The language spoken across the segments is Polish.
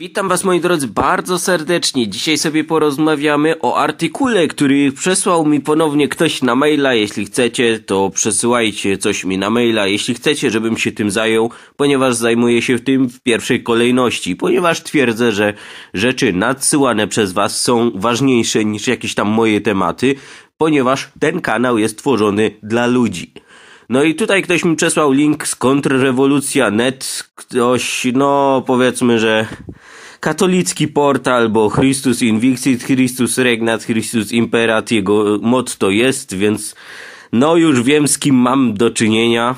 Witam Was moi drodzy bardzo serdecznie. Dzisiaj sobie porozmawiamy o artykule, który przesłał mi ponownie ktoś na maila. Jeśli chcecie, to przesyłajcie coś mi na maila. Jeśli chcecie, żebym się tym zajął, ponieważ zajmuję się tym w pierwszej kolejności, ponieważ twierdzę, że rzeczy nadsyłane przez Was są ważniejsze niż jakieś tam moje tematy, ponieważ ten kanał jest tworzony dla ludzi. No i tutaj ktoś mi przesłał link z kontrrewolucja.net. Ktoś, no powiedzmy, że katolicki portal, bo Christus Invictus, Christus Regnat, Christus Imperat, jego moc to jest, więc no już wiem z kim mam do czynienia.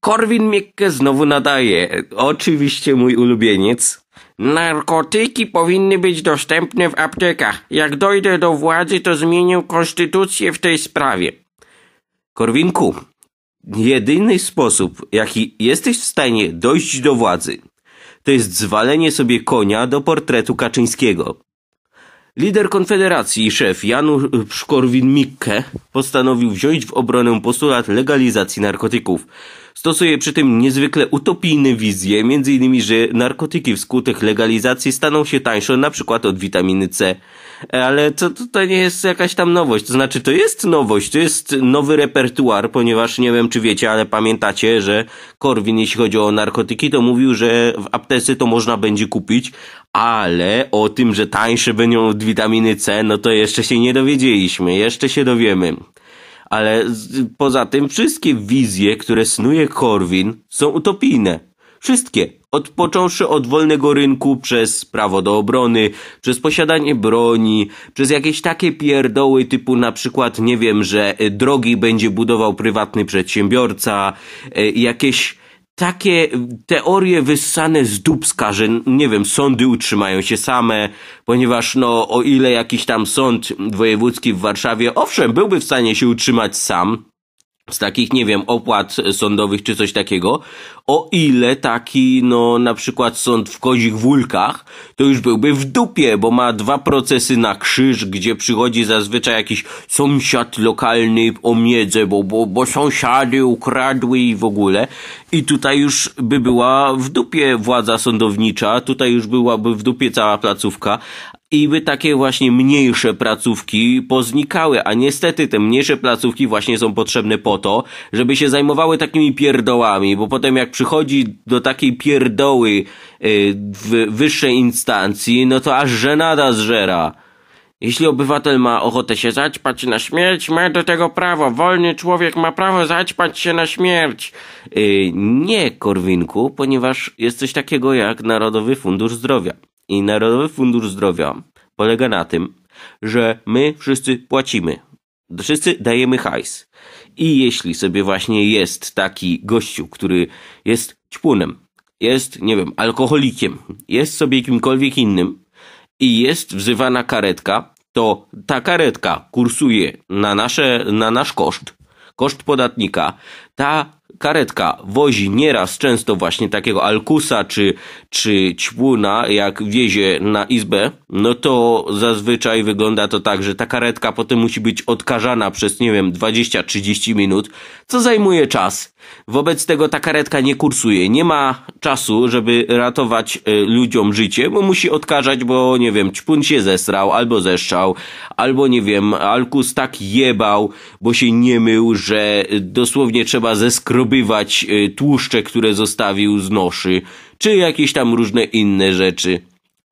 Korwin Miekke znowu nadaje. Oczywiście mój ulubieniec. Narkotyki powinny być dostępne w aptekach. Jak dojdę do władzy, to zmienię konstytucję w tej sprawie. Korwinku, jedyny sposób, jaki jesteś w stanie dojść do władzy, to jest zwalenie sobie konia do portretu Kaczyńskiego. Lider Konfederacji i szef Janusz Korwin-Mikke postanowił wziąć w obronę postulat legalizacji narkotyków. Stosuje przy tym niezwykle utopijne wizje, m.in. że narkotyki wskutek legalizacji staną się tańsze np. od witaminy C. E, ale to tutaj nie jest jakaś tam nowość. To znaczy, to jest nowość, to jest nowy repertuar, ponieważ nie wiem, czy wiecie, ale pamiętacie, że Korwin, jeśli chodzi o narkotyki, to mówił, że w aptece to można będzie kupić, ale o tym, że tańsze będą od witaminy C, no to jeszcze się nie dowiedzieliśmy, jeszcze się dowiemy ale poza tym wszystkie wizje, które snuje Korwin, są utopijne. Wszystkie, od począwszy od wolnego rynku, przez prawo do obrony, przez posiadanie broni, przez jakieś takie pierdoły typu na przykład, nie wiem, że e, drogi będzie budował prywatny przedsiębiorca, e, jakieś takie e, teorie wyssane z dubska, że nie wiem, sądy utrzymają się same, ponieważ no o ile jakiś tam sąd wojewódzki w Warszawie, owszem, byłby w stanie się utrzymać sam, z takich, nie wiem, opłat sądowych czy coś takiego, o ile taki, no na przykład sąd w Kozich wulkach, to już byłby w dupie, bo ma dwa procesy na krzyż, gdzie przychodzi zazwyczaj jakiś sąsiad lokalny o miedzę, bo, bo, bo sąsiady ukradły i w ogóle. I tutaj już by była w dupie władza sądownicza, tutaj już byłaby w dupie cała placówka, i by takie właśnie mniejsze placówki poznikały, a niestety te mniejsze placówki właśnie są potrzebne po to, żeby się zajmowały takimi pierdołami, bo potem jak przychodzi do takiej pierdoły y, w wyższej instancji, no to aż żenada zżera. Jeśli obywatel ma ochotę się zaćpać na śmierć, ma do tego prawo. Wolny człowiek ma prawo zaćpać się na śmierć. Yy, nie, Korwinku, ponieważ jest coś takiego jak Narodowy Fundusz Zdrowia i Narodowy Fundusz Zdrowia polega na tym, że my wszyscy płacimy. Wszyscy dajemy hajs. I jeśli sobie właśnie jest taki gościu, który jest ćpunem, jest, nie wiem, alkoholikiem, jest sobie kimkolwiek innym i jest wzywana karetka, to ta karetka kursuje na, nasze, na nasz koszt, koszt podatnika. Ta Karetka wozi nieraz często właśnie takiego alkusa czy, czy ćłuna, jak wiezie na izbę, no to zazwyczaj wygląda to tak, że ta karetka potem musi być odkażana przez, nie wiem, 20-30 minut, co zajmuje czas. Wobec tego ta karetka nie kursuje, nie ma czasu, żeby ratować y, ludziom życie, bo musi odkażać, bo nie wiem, ćpun się zesrał, albo zeszczał, albo nie wiem, alkus tak jebał, bo się nie mył, że e, dosłownie trzeba zeskrobić wyrobywać y, tłuszcze, które zostawił z noszy, czy jakieś tam różne inne rzeczy.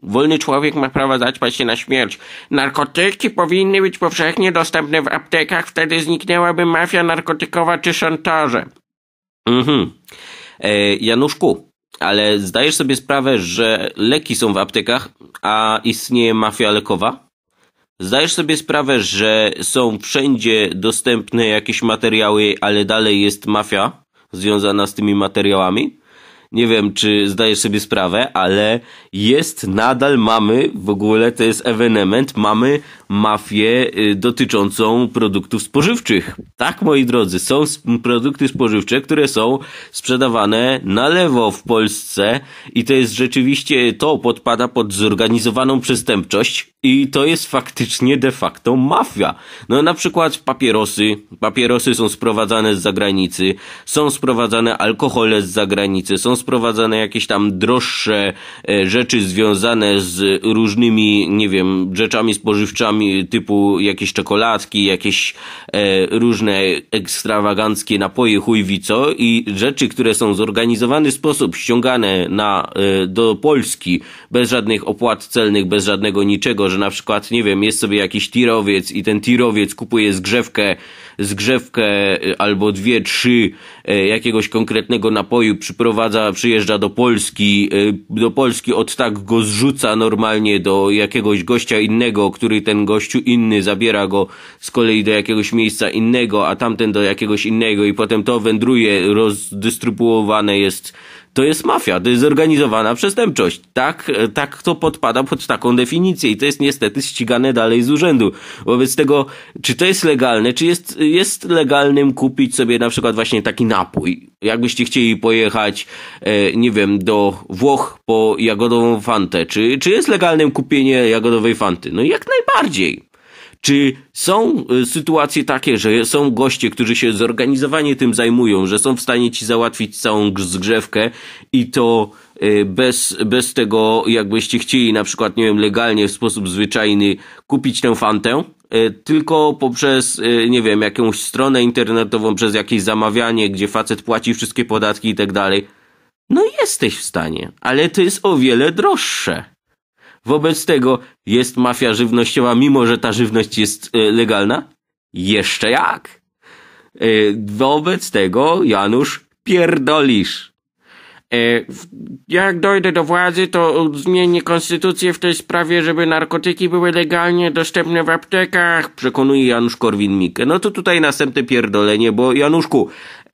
Wolny człowiek ma prawo zaćpać się na śmierć. Narkotyki powinny być powszechnie dostępne w aptekach, wtedy zniknęłaby mafia narkotykowa czy szantaże. Mhm. E, Januszku, ale zdajesz sobie sprawę, że leki są w aptekach, a istnieje mafia lekowa? Zdajesz sobie sprawę, że są wszędzie dostępne jakieś materiały, ale dalej jest mafia związana z tymi materiałami? Nie wiem, czy zdajesz sobie sprawę, ale jest nadal mamy, w ogóle to jest evenement, mamy mafię y, dotyczącą produktów spożywczych. Tak, moi drodzy, są produkty spożywcze, które są sprzedawane na lewo w Polsce i to jest rzeczywiście, to podpada pod zorganizowaną przestępczość i to jest faktycznie de facto mafia. No na przykład papierosy, papierosy są sprowadzane z zagranicy, są sprowadzane alkohole z zagranicy, są sprowadzane jakieś tam droższe e, rzeczy związane z różnymi, nie wiem, rzeczami spożywczymi, typu jakieś czekoladki, jakieś e, różne ekstrawaganckie napoje chujwico i rzeczy, które są w zorganizowany sposób ściągane na, e, do Polski bez żadnych opłat celnych, bez żadnego niczego, że na przykład, nie wiem, jest sobie jakiś tirowiec i ten tirowiec kupuje zgrzewkę zgrzewkę y, albo dwie, trzy y, jakiegoś konkretnego napoju przyprowadza, przyjeżdża do Polski, y, do Polski od tak go zrzuca normalnie do jakiegoś gościa innego, który ten gościu inny zabiera go z kolei do jakiegoś miejsca innego, a tamten do jakiegoś innego i potem to wędruje, rozdystrybuowane jest to jest mafia, to jest zorganizowana przestępczość. Tak, e, tak to podpada pod taką definicję i to jest niestety ścigane dalej z urzędu. Wobec tego, czy to jest legalne, czy jest, jest legalnym kupić sobie na przykład właśnie taki napój. Jakbyście chcieli pojechać, e, nie wiem, do Włoch po jagodową fantę, czy, czy jest legalnym kupienie jagodowej fanty? No jak najbardziej. Czy są y, sytuacje takie, że są goście, którzy się zorganizowanie tym zajmują, że są w stanie ci załatwić całą zgrzewkę i to y, bez, bez tego, jakbyście chcieli na przykład, nie wiem, legalnie w sposób zwyczajny kupić tę fantę, y, tylko poprzez, nie wiem, jakąś stronę internetową, przez jakieś zamawianie, gdzie facet płaci wszystkie podatki i tak dalej. No jesteś w stanie, ale to jest o wiele droższe. Wobec tego jest mafia żywnościowa, mimo że ta żywność jest e, legalna? Jeszcze jak? E, wobec tego, Janusz, pierdolisz. E, jak dojdę do władzy, to zmienię konstytucję w tej sprawie, żeby narkotyki były legalnie dostępne w aptekach, przekonuje Janusz Korwin-Mikke. No to tutaj następne pierdolenie, bo Januszku,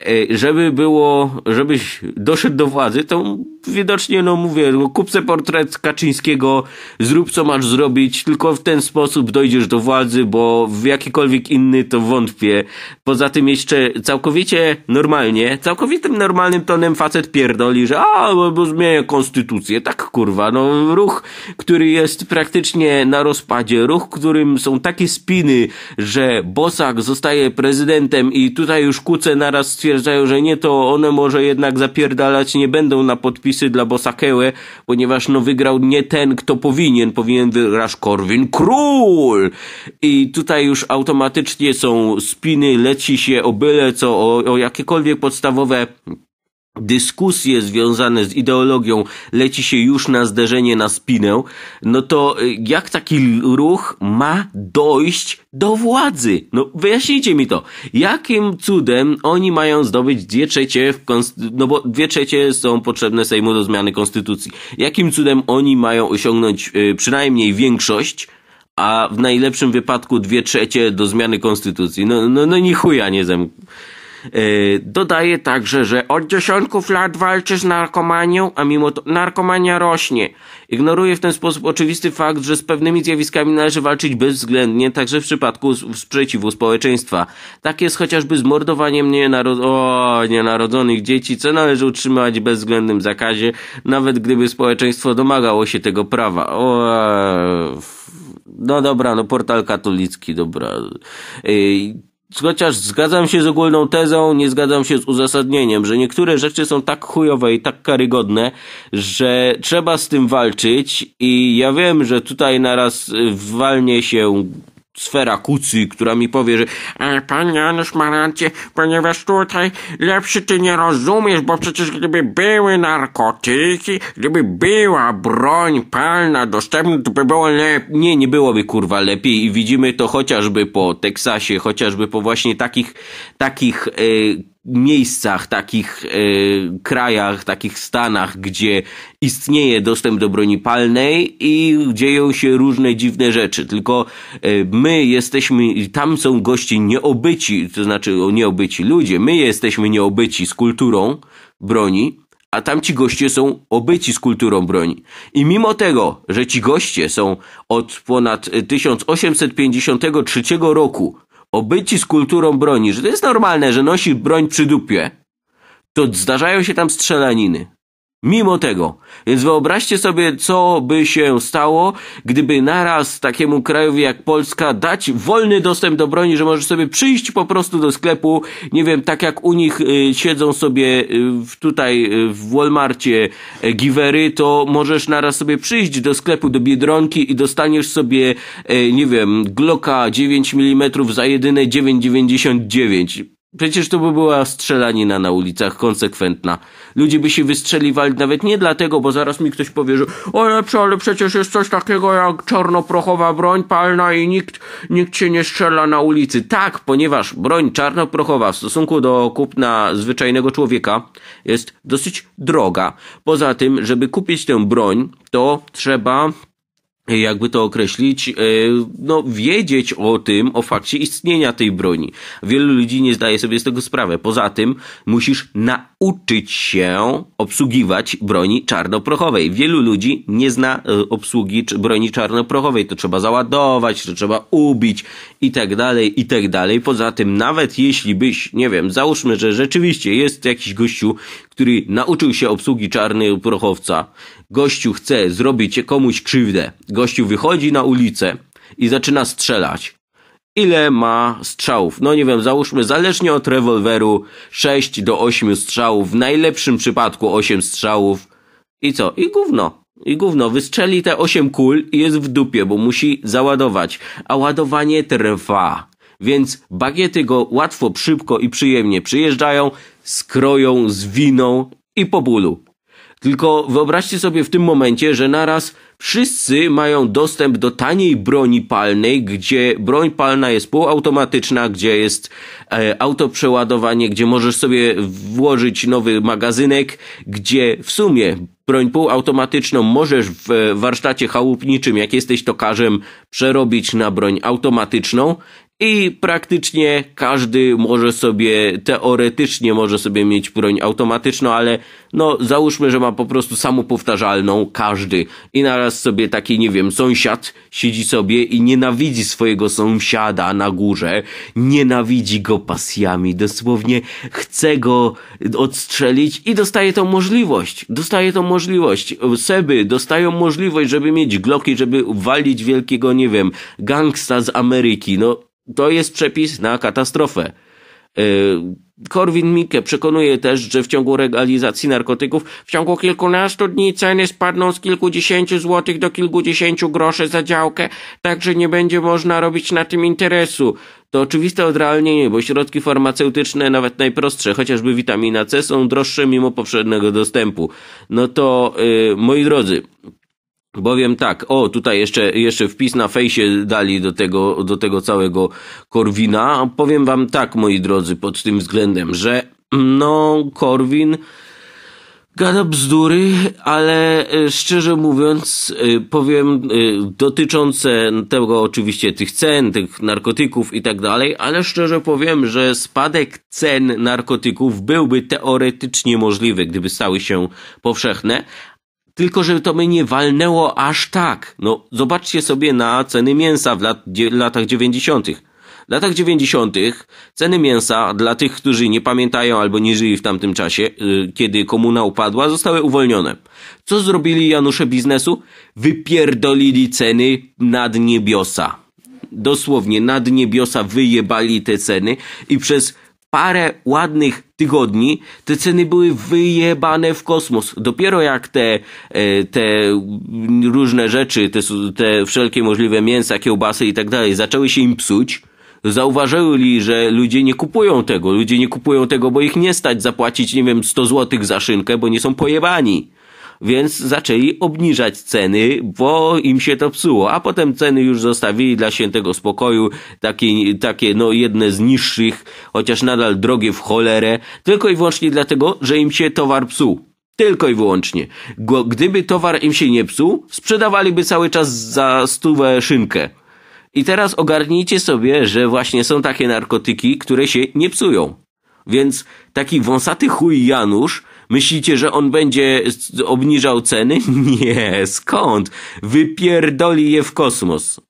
E, żeby było, żebyś doszedł do władzy, to widocznie, no mówię, no kup se portret Kaczyńskiego, zrób co masz zrobić, tylko w ten sposób dojdziesz do władzy, bo w jakikolwiek inny to wątpię. Poza tym jeszcze całkowicie normalnie, całkowitym normalnym tonem facet pierdoli, że a, no, bo zmienia konstytucję. Tak kurwa, no ruch, który jest praktycznie na rozpadzie, ruch, którym są takie spiny, że Bosak zostaje prezydentem i tutaj już kuce naraz stwierdzają, że nie, to one może jednak zapierdalać nie będą na podpisy dla Bosakełę, ponieważ no wygrał nie ten, kto powinien. Powinien wygrać Korwin Król! I tutaj już automatycznie są spiny, leci się o byle co, o, o jakiekolwiek podstawowe dyskusje związane z ideologią leci się już na zderzenie na spinę, no to y, jak taki ruch ma dojść do władzy? No wyjaśnijcie mi to. Jakim cudem oni mają zdobyć dwie trzecie, w no bo dwie trzecie są potrzebne Sejmu do zmiany konstytucji. Jakim cudem oni mają osiągnąć yy, przynajmniej większość, a w najlepszym wypadku dwie trzecie do zmiany konstytucji? No, no, no ni chuja nie zem Y, Dodaje także, że od dziesiątków lat walczy z narkomanią, a mimo to narkomania rośnie. Ignoruje w ten sposób oczywisty fakt, że z pewnymi zjawiskami należy walczyć bezwzględnie, także w przypadku sprzeciwu społeczeństwa. Tak jest chociażby z mordowaniem nienarod o, nienarodzonych dzieci, co należy utrzymywać w bezwzględnym zakazie, nawet gdyby społeczeństwo domagało się tego prawa. O, no dobra, no portal katolicki, dobra. Ej, y, Chociaż zgadzam się z ogólną tezą, nie zgadzam się z uzasadnieniem, że niektóre rzeczy są tak chujowe i tak karygodne, że trzeba z tym walczyć i ja wiem, że tutaj naraz walnie się sfera kucy, która mi powie, że e, panie Janusz ma rację, ponieważ tutaj lepszy ty nie rozumiesz, bo przecież gdyby były narkotyki, gdyby była broń palna dostępna, to by było lepiej. Nie, nie byłoby kurwa lepiej i widzimy to chociażby po Teksasie, chociażby po właśnie takich, takich yy, miejscach, takich y, krajach, takich stanach, gdzie istnieje dostęp do broni palnej i dzieją się różne dziwne rzeczy. Tylko y, my jesteśmy, tam są goście nieobyci, to znaczy o nieobyci ludzie, my jesteśmy nieobyci z kulturą broni, a tamci goście są obyci z kulturą broni. I mimo tego, że ci goście są od ponad 1853 roku obyci z kulturą broni, że to jest normalne, że nosi broń przy dupie, to zdarzają się tam strzelaniny. Mimo tego, więc wyobraźcie sobie, co by się stało, gdyby naraz takiemu krajowi jak Polska dać wolny dostęp do broni, że możesz sobie przyjść po prostu do sklepu, nie wiem, tak jak u nich y, siedzą sobie y, tutaj y, w Walmartie giwery, to możesz naraz sobie przyjść do sklepu, do Biedronki i dostaniesz sobie, nie wiem, Glocka 9 mm za jedyne 9,99 Przecież to by była strzelanina na ulicach, konsekwentna. Ludzie by się wystrzeliwali nawet nie dlatego, bo zaraz mi ktoś powie, że o lepsze, ale przecież jest coś takiego jak czarnoprochowa broń palna i nikt, nikt się nie strzela na ulicy. Tak, ponieważ broń czarnoprochowa w stosunku do kupna zwyczajnego człowieka jest dosyć droga. Poza tym, żeby kupić tę broń, to trzeba jakby to określić, e, no, wiedzieć o tym, o fakcie istnienia tej broni. Wielu ludzi nie zdaje sobie z tego sprawy. Poza tym musisz nauczyć się obsługiwać broni czarnoprochowej. Wielu ludzi nie zna e, obsługi broni czarnoprochowej. To trzeba załadować, to trzeba ubić i tak dalej, i tak dalej. Poza tym, nawet jeśli byś, nie wiem, załóżmy, że rzeczywiście jest jakiś gościu, który nauczył się obsługi czarnego prochowca. Gościu chce zrobić komuś krzywdę. Gościu wychodzi na ulicę i zaczyna strzelać. Ile ma strzałów? No nie wiem, załóżmy zależnie od rewolweru 6 do 8 strzałów, w najlepszym przypadku 8 strzałów. I co? I gówno. I gówno, wystrzeli te 8 kul i jest w dupie, bo musi załadować. A ładowanie trwa. Więc bagiety go łatwo, szybko i przyjemnie przyjeżdżają, skroją, zwiną i po bólu. Tylko wyobraźcie sobie w tym momencie, że naraz wszyscy mają dostęp do taniej broni palnej, gdzie broń palna jest półautomatyczna, gdzie jest e, autoprzeładowanie, gdzie możesz sobie włożyć nowy magazynek, gdzie w sumie broń półautomatyczną możesz w e, warsztacie chałupniczym, jak jesteś tokarzem, przerobić na broń automatyczną i praktycznie każdy może sobie, teoretycznie może sobie mieć broń automatyczną, ale no załóżmy, że ma po prostu samopowtarzalną każdy i naraz sobie taki, nie wiem, sąsiad siedzi sobie i nienawidzi swojego sąsiada na górze, nienawidzi go pasjami, dosłownie chce go odstrzelić i dostaje tą możliwość, dostaje tą możliwość. Seby dostają możliwość, żeby mieć gloki, żeby walić wielkiego, nie wiem, gangsta z Ameryki, no to jest przepis na katastrofę. Y, Korwin Mikke przekonuje też, że w ciągu legalizacji narkotyków w ciągu kilkunastu dni ceny spadną z kilkudziesięciu złotych do kilkudziesięciu groszy za działkę, także nie będzie można robić na tym interesu. To oczywiste odrealnienie, bo środki farmaceutyczne, nawet najprostsze, chociażby witamina C, są droższe mimo poprzedniego dostępu. No to, yy, moi drodzy, Bowiem tak, o tutaj jeszcze, jeszcze wpis na fejsie dali do tego, do tego całego Korwina. Powiem wam tak, moi drodzy, pod tym względem, że no Korwin gada bzdury, ale e, szczerze mówiąc, e, powiem e, dotyczące tego oczywiście tych cen, tych narkotyków i tak dalej, ale szczerze powiem, że spadek cen narkotyków byłby teoretycznie możliwy, gdyby stały się powszechne, tylko, żeby to mnie nie walnęło aż tak. No, zobaczcie sobie na ceny mięsa w lat, dzie, latach 90. W latach 90. ceny mięsa dla tych, którzy nie pamiętają albo nie żyli w tamtym czasie, y, kiedy komuna upadła, zostały uwolnione. Co zrobili Janusze biznesu? Wypierdolili ceny nad niebiosa. Dosłownie nad niebiosa wyjebali te ceny i przez parę ładnych tygodni te ceny były wyjebane w kosmos. Dopiero jak te, e, te różne rzeczy, te, te wszelkie możliwe mięsa, kiełbasy i tak dalej zaczęły się im psuć, zauważyli, że ludzie nie kupują tego. Ludzie nie kupują tego, bo ich nie stać zapłacić, nie wiem, 100 zł za szynkę, bo nie są pojebani więc zaczęli obniżać ceny, bo im się to psuło. A potem ceny już zostawili dla świętego spokoju, takie, takie no jedne z niższych, chociaż nadal drogie w cholerę, tylko i wyłącznie dlatego, że im się towar psuł. Tylko i wyłącznie. Gdyby towar im się nie psuł, sprzedawaliby cały czas za stówę szynkę. I teraz ogarnijcie sobie, że właśnie są takie narkotyki, które się nie psują. Więc taki wąsaty chuj Janusz Myślicie, że on będzie obniżał ceny? Nie, skąd? Wypierdoli je w kosmos.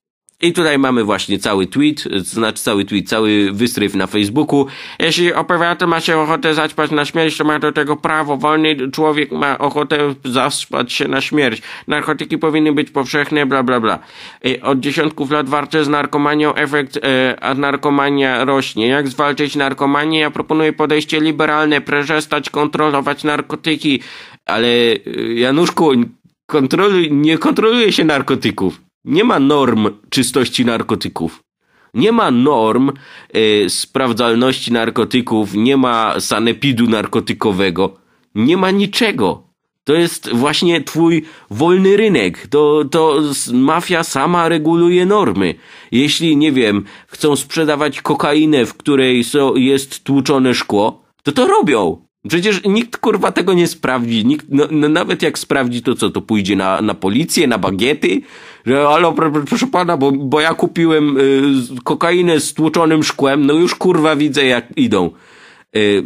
I tutaj mamy właśnie cały tweet, e, znaczy cały tweet, cały wystryw na Facebooku. Jeśli operator ma się ochotę zaćpać na śmierć, to ma do tego prawo. Wolny człowiek ma ochotę zaspać się na śmierć. Narkotyki powinny być powszechne, bla bla bla. E, od dziesiątków lat walczę z narkomanią, efekt e, narkomania rośnie. Jak zwalczyć narkomanię? Ja proponuję podejście liberalne, przestać kontrolować narkotyki. Ale e, Januszku, kontroluj, nie kontroluje się narkotyków. Nie ma norm czystości narkotyków. Nie ma norm e, sprawdzalności narkotyków, nie ma sanepidu narkotykowego, nie ma niczego. To jest właśnie twój wolny rynek. To, to mafia sama reguluje normy. Jeśli, nie wiem, chcą sprzedawać kokainę, w której so, jest tłuczone szkło, to to robią. Przecież nikt kurwa tego nie sprawdzi. Nikt, no, no, nawet jak sprawdzi to co, to pójdzie na, na policję, na bagiety że ale proszę pana, bo, bo ja kupiłem y, kokainę z tłuczonym szkłem, no już kurwa widzę jak idą. Y,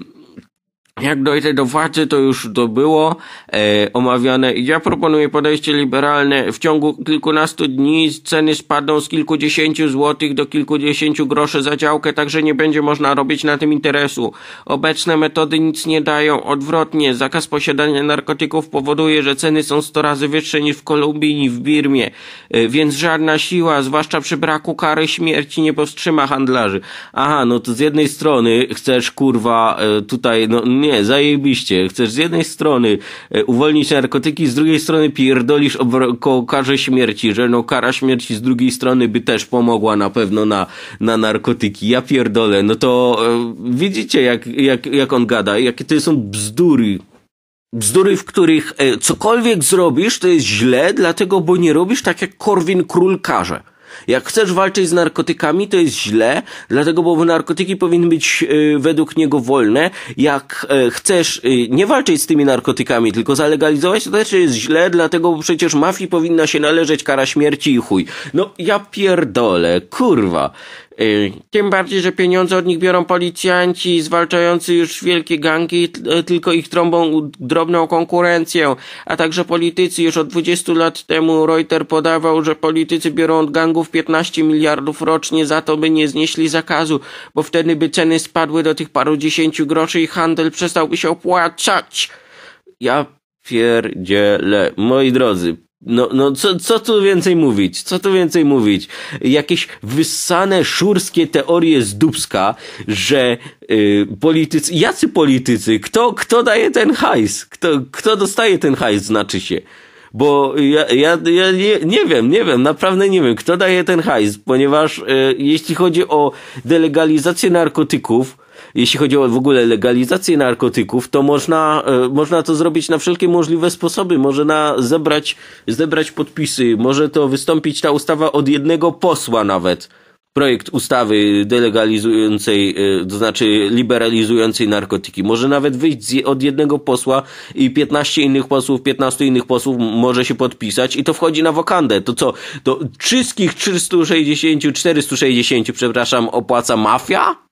jak dojdę do władzy, to już to było e, omawiane. Ja proponuję podejście liberalne. W ciągu kilkunastu dni ceny spadną z kilkudziesięciu złotych do kilkudziesięciu groszy za działkę, także nie będzie można robić na tym interesu. Obecne metody nic nie dają. Odwrotnie, zakaz posiadania narkotyków powoduje, że ceny są sto razy wyższe niż w Kolumbii i w Birmie, e, więc żadna siła, zwłaszcza przy braku kary śmierci, nie powstrzyma handlarzy. Aha, no to z jednej strony chcesz kurwa e, tutaj, no nie nie, zajebiście. Chcesz z jednej strony e, uwolnić narkotyki, z drugiej strony pierdolisz o karze śmierci, że no kara śmierci z drugiej strony by też pomogła na pewno na, na narkotyki. Ja pierdolę. No to e, widzicie, jak, jak, jak on gada, jakie to są bzdury. Bzdury, w których e, cokolwiek zrobisz, to jest źle, dlatego, bo nie robisz tak, jak Korwin Król każe. Jak chcesz walczyć z narkotykami, to jest źle, dlatego, bo narkotyki powinny być y, według niego wolne. Jak y, chcesz y, nie walczyć z tymi narkotykami, tylko zalegalizować, to też jest źle, dlatego, bo przecież mafii powinna się należeć kara śmierci i chuj. No, ja pierdolę, kurwa. Y, tym bardziej, że pieniądze od nich biorą policjanci zwalczający już wielkie gangi, y, tylko ich trąbą drobną konkurencję, a także politycy. Już od 20 lat temu Reuters podawał, że politycy biorą od gangów 15 miliardów rocznie za to, by nie znieśli zakazu, bo wtedy by ceny spadły do tych paru dziesięciu groszy i handel przestałby się opłacać. Ja pierdzielę. Moi drodzy, no, no co, co tu więcej mówić? Co tu więcej mówić? Jakieś wyssane, szurskie teorie z Dubska, że yy, politycy, jacy politycy? Kto, kto daje ten hajs? Kto, kto dostaje ten hajs, znaczy się? Bo ja, ja, ja nie, nie wiem, nie wiem, naprawdę nie wiem, kto daje ten hajs, ponieważ yy, jeśli chodzi o delegalizację narkotyków, jeśli chodzi o w ogóle legalizację narkotyków, to można, e, można to zrobić na wszelkie możliwe sposoby. Może na zebrać, zebrać podpisy, może to wystąpić ta ustawa od jednego posła nawet projekt ustawy delegalizującej, e, to znaczy liberalizującej narkotyki. Może nawet wyjść z, od jednego posła i 15 innych posłów, 15 innych posłów może się podpisać i to wchodzi na wokandę. To co? To wszystkich 360, 460, przepraszam, opłaca mafia?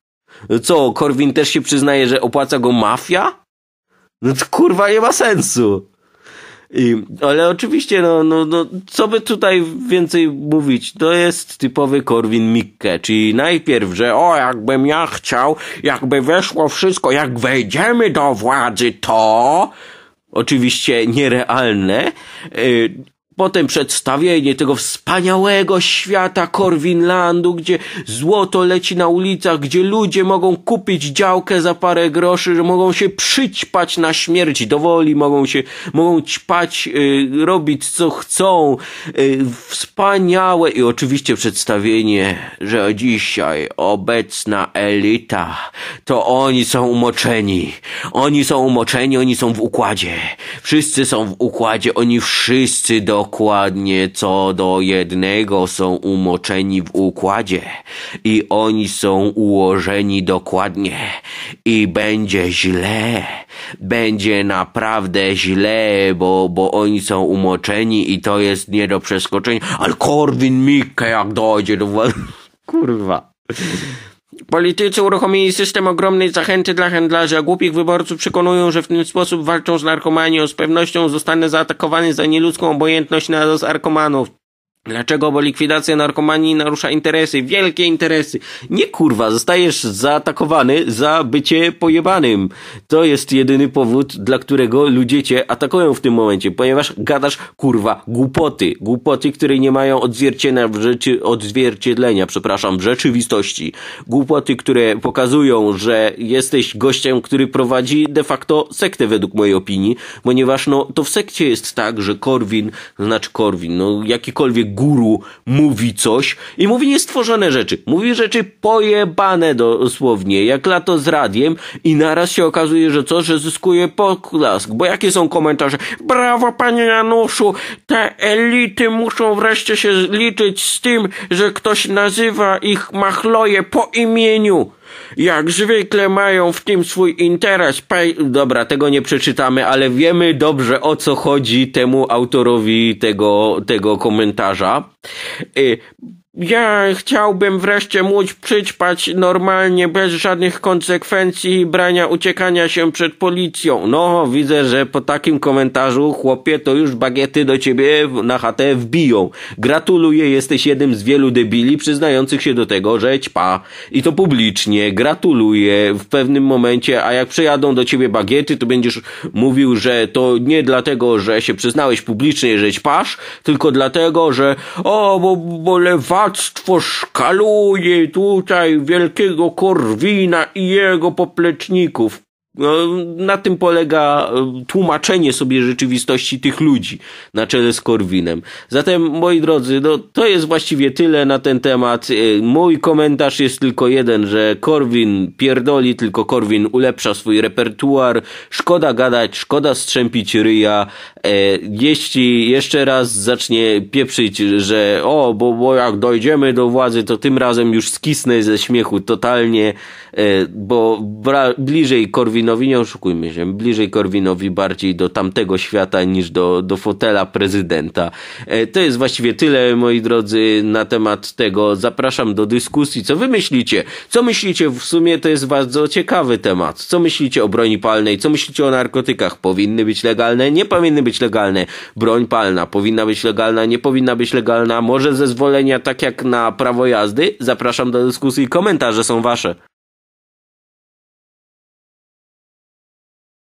Co, Korwin też się przyznaje, że opłaca go mafia? No to kurwa nie ma sensu. I, ale oczywiście, no, no, no, co by tutaj więcej mówić? To jest typowy Korwin Mikke, czyli najpierw, że o, jakbym ja chciał, jakby weszło wszystko, jak wejdziemy do władzy, to oczywiście nierealne. Y, Potem przedstawienie tego wspaniałego świata Korwinlandu, gdzie złoto leci na ulicach, gdzie ludzie mogą kupić działkę za parę groszy, że mogą się przyćpać na śmierć dowoli, mogą się, mogą ćpać, y, robić co chcą. Y, wspaniałe i oczywiście przedstawienie, że dzisiaj obecna elita, to oni są umoczeni. Oni są umoczeni, oni są w układzie. Wszyscy są w układzie, oni wszyscy do Dokładnie co do jednego są umoczeni w układzie i oni są ułożeni dokładnie i będzie źle. Będzie naprawdę źle, bo, bo oni są umoczeni i to jest nie do przeskoczenia. Ale Korwin Mikke jak dojdzie do... Kurwa. Politycy uruchomili system ogromnej zachęty dla handlarzy, a głupich wyborców przekonują, że w ten sposób walczą z narkomanią. Z pewnością zostanę zaatakowany za nieludzką obojętność na los narkomanów. Dlaczego? Bo likwidacja narkomanii narusza interesy, wielkie interesy. Nie kurwa, zostajesz zaatakowany za bycie pojebanym. To jest jedyny powód, dla którego ludzie cię atakują w tym momencie, ponieważ gadasz kurwa głupoty. Głupoty, które nie mają odzwierciedlenia w, rzeczy, odzwierciedlenia, przepraszam, w rzeczywistości. Głupoty, które pokazują, że jesteś gościem, który prowadzi de facto sektę według mojej opinii, ponieważ no to w sekcie jest tak, że Korwin, znaczy Korwin, no jakikolwiek guru mówi coś i mówi niestworzone rzeczy. Mówi rzeczy pojebane dosłownie, jak lato z radiem i naraz się okazuje, że co, że zyskuje poklask. Bo jakie są komentarze? Brawo panie Januszu, te elity muszą wreszcie się liczyć z tym, że ktoś nazywa ich machloje po imieniu. Jak zwykle mają w tym swój interes. Dobra, tego nie przeczytamy, ale wiemy dobrze o co chodzi temu autorowi tego, tego komentarza. Y, ja chciałbym wreszcie móc przyćpać normalnie, bez żadnych konsekwencji i brania uciekania się przed policją. No, widzę, że po takim komentarzu, chłopie, to już bagiety do ciebie na HT wbiją. Gratuluję, jesteś jednym z wielu debili przyznających się do tego, że ćpa. I to publicznie, gratuluję w pewnym momencie, a jak przejadą do ciebie bagiety, to będziesz mówił, że to nie dlatego, że się przyznałeś publicznie, że ćpasz, tylko dlatego, że o, bo, bo lewa bractwo szkaluje tutaj wielkiego Korwina i jego popleczników. No, na tym polega e, tłumaczenie sobie rzeczywistości tych ludzi na czele z Korwinem. Zatem, moi drodzy, no, to jest właściwie tyle na ten temat. E, mój komentarz jest tylko jeden, że Korwin pierdoli, tylko Korwin ulepsza swój repertuar. Szkoda gadać, szkoda strzępić ryja. E, jeśli jeszcze raz zacznie pieprzyć, że o, bo, bo jak dojdziemy do władzy, to tym razem już skisnę ze śmiechu totalnie, bo bliżej Korwin Korwinowi, nie oszukujmy się, bliżej Korwinowi bardziej do tamtego świata niż do, do fotela prezydenta. E, to jest właściwie tyle, moi drodzy, na temat tego. Zapraszam do dyskusji. Co wy myślicie? Co myślicie? W sumie to jest bardzo ciekawy temat. Co myślicie o broni palnej? Co myślicie o narkotykach? Powinny być legalne? Nie powinny być legalne. Broń palna powinna być legalna? Nie powinna być legalna? Może zezwolenia tak jak na prawo jazdy? Zapraszam do dyskusji. Komentarze są wasze.